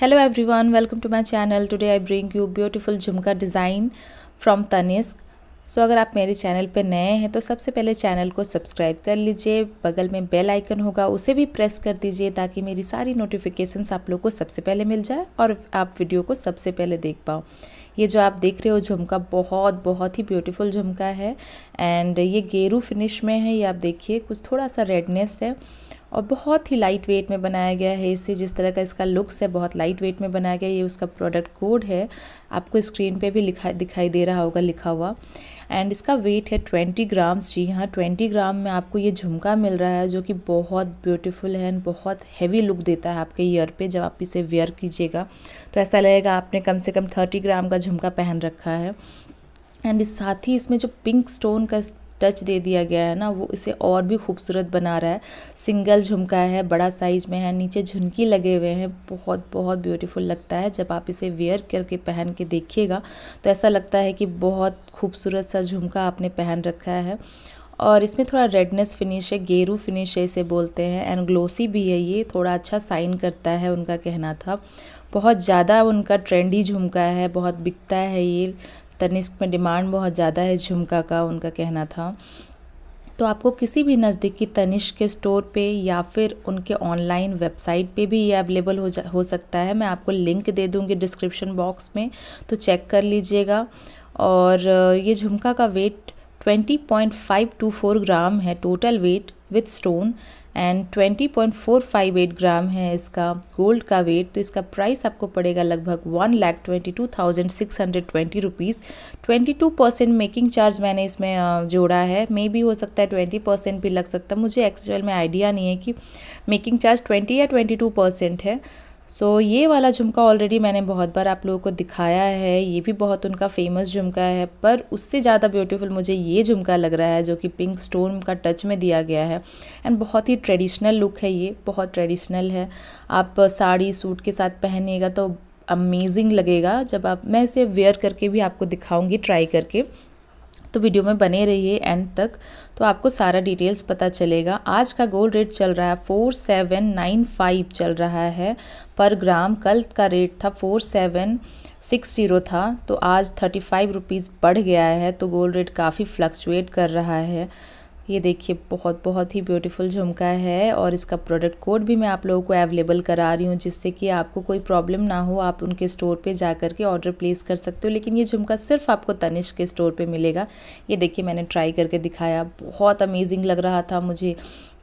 hello everyone welcome to my channel today I bring you beautiful jhumka design from Tanishq so अगर आप मेरे channel पर नए हैं तो सबसे पहले चैनल को सब्सक्राइब कर लीजिए बगल में बेल आइकन होगा उसे भी प्रेस कर दीजिए ताकि मेरी सारी नोटिफिकेशंस आप लोग को सबसे पहले मिल जाए और आप वीडियो को सबसे पहले देख पाओ ये जो आप देख रहे हो झुमका बहुत बहुत ही ब्यूटीफुल झुमका है एंड ये गेरू फिनिश में है ये आप देखिए कुछ थोड़ा सा रेडनेस है और बहुत ही लाइट वेट में बनाया गया है इसे जिस तरह का इसका लुक्स है बहुत लाइट वेट में बनाया गया ये उसका प्रोडक्ट कोड है आपको स्क्रीन पे भी लिखा दिखाई दे रहा होगा लिखा हुआ एंड इसका वेट है ट्वेंटी ग्राम्स जी हाँ ट्वेंटी ग्राम में आपको ये झुमका मिल रहा है जो कि बहुत ब्यूटीफुल है एंड बहुत हैवी लुक देता है आपके ईयर पे जब आप इसे वेयर कीजिएगा तो ऐसा लगेगा आपने कम से कम थर्टी ग्राम का झुमका पहन रखा है एंड साथ ही इसमें जो पिंक स्टोन का टच दे दिया गया है ना वो इसे और भी खूबसूरत बना रहा है सिंगल झुमका है बड़ा साइज़ में है नीचे झुमकी लगे हुए हैं बहुत बहुत ब्यूटीफुल लगता है जब आप इसे वेयर करके पहन के देखिएगा तो ऐसा लगता है कि बहुत खूबसूरत सा झुमका आपने पहन रखा है और इसमें थोड़ा रेडनेस फिनिश है गेरू फिनिश है इसे बोलते हैं एंड ग्लोसी भी है ये थोड़ा अच्छा साइन करता है उनका कहना था बहुत ज़्यादा उनका ट्रेंडी झुमका है बहुत बिकता है ये तनिष्क में डिमांड बहुत ज़्यादा है झुमका का उनका कहना था तो आपको किसी भी नज़दीकी तनिष्क के स्टोर पे या फिर उनके ऑनलाइन वेबसाइट पे भी ये अवेलेबल हो जा हो सकता है मैं आपको लिंक दे दूँगी डिस्क्रिप्शन बॉक्स में तो चेक कर लीजिएगा और ये झुमका का वेट 20.524 ग्राम है total weight with stone and 20.458 gram है इसका गोल्ड का वेट तो इसका प्राइस आपको पड़ेगा लगभग one lakh twenty two thousand six hundred twenty rupees twenty two percent making charge मैंने इसमें जोड़ा है मे भी हो सकता है ट्वेंटी परसेंट भी लग सकता है मुझे एक्चुअल में आइडिया नहीं है कि मेकिंग चार्ज ट्वेंटी या ट्वेंटी टू परसेंट है सो so, ये वाला झुमका ऑलरेडी मैंने बहुत बार आप लोगों को दिखाया है ये भी बहुत उनका फेमस झुमका है पर उससे ज़्यादा ब्यूटीफुल मुझे ये झुमका लग रहा है जो कि पिंक स्टोन का टच में दिया गया है एंड बहुत ही ट्रेडिशनल लुक है ये बहुत ट्रेडिशनल है आप साड़ी सूट के साथ पहनिएगा तो अमेजिंग लगेगा जब आप मैं इसे वेयर करके भी आपको दिखाऊँगी ट्राई करके तो वीडियो में बने रहिए एंड तक तो आपको सारा डिटेल्स पता चलेगा आज का गोल्ड रेट चल रहा है फोर सेवन नाइन फाइव चल रहा है पर ग्राम कल का रेट था फोर सेवन सिक्स ज़ीरो था तो आज थर्टी फाइव रुपीज़ बढ़ गया है तो गोल्ड रेट काफ़ी फ्लक्चुएट कर रहा है ये देखिए बहुत बहुत ही ब्यूटीफुल झुमका है और इसका प्रोडक्ट कोड भी मैं आप लोगों को अवेलेबल करा रही हूँ जिससे कि आपको कोई प्रॉब्लम ना हो आप उनके स्टोर पे जा कर के ऑर्डर प्लेस कर सकते हो लेकिन ये झुमका सिर्फ आपको तनिष के स्टोर पे मिलेगा ये देखिए मैंने ट्राई करके दिखाया बहुत अमेजिंग लग रहा था मुझे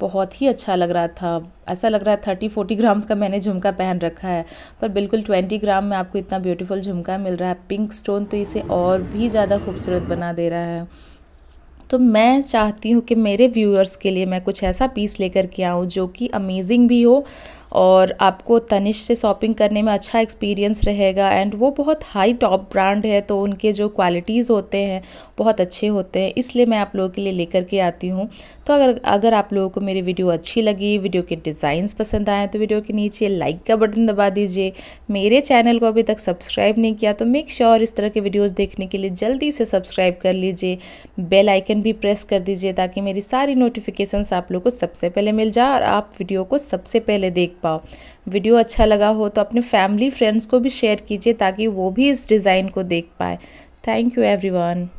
बहुत ही अच्छा लग रहा था ऐसा लग रहा है थर्टी फोर्टी ग्राम्स का मैंने झुमका पहन रखा है पर बिल्कुल ट्वेंटी ग्राम में आपको इतना ब्यूटीफुल झुमका मिल रहा है पिंक स्टोन तो इसे और भी ज़्यादा खूबसूरत बना दे रहा है तो मैं चाहती हूँ कि मेरे व्यूअर्स के लिए मैं कुछ ऐसा पीस लेकर के आऊँ जो कि अमेजिंग भी हो और आपको तनिष से शॉपिंग करने में अच्छा एक्सपीरियंस रहेगा एंड वो बहुत हाई टॉप ब्रांड है तो उनके जो क्वालिटीज़ होते हैं बहुत अच्छे होते हैं इसलिए मैं आप लोगों के लिए लेकर के आती हूँ तो अगर अगर आप लोगों को मेरी वीडियो अच्छी लगी वीडियो के डिज़ाइंस पसंद आए तो वीडियो के नीचे लाइक का बटन दबा दीजिए मेरे चैनल को अभी तक सब्सक्राइब नहीं किया तो मेक श्योर sure इस तरह के वीडियोज़ देखने के लिए जल्दी से सब्सक्राइब कर लीजिए बेल आइकन भी प्रेस कर दीजिए ताकि मेरी सारी नोटिफिकेशंस आप लोग को सबसे पहले मिल जाए और आप वीडियो को सबसे पहले देख पाओ वीडियो अच्छा लगा हो तो अपने फैमिली फ्रेंड्स को भी शेयर कीजिए ताकि वो भी इस डिज़ाइन को देख पाए थैंक यू एवरीवन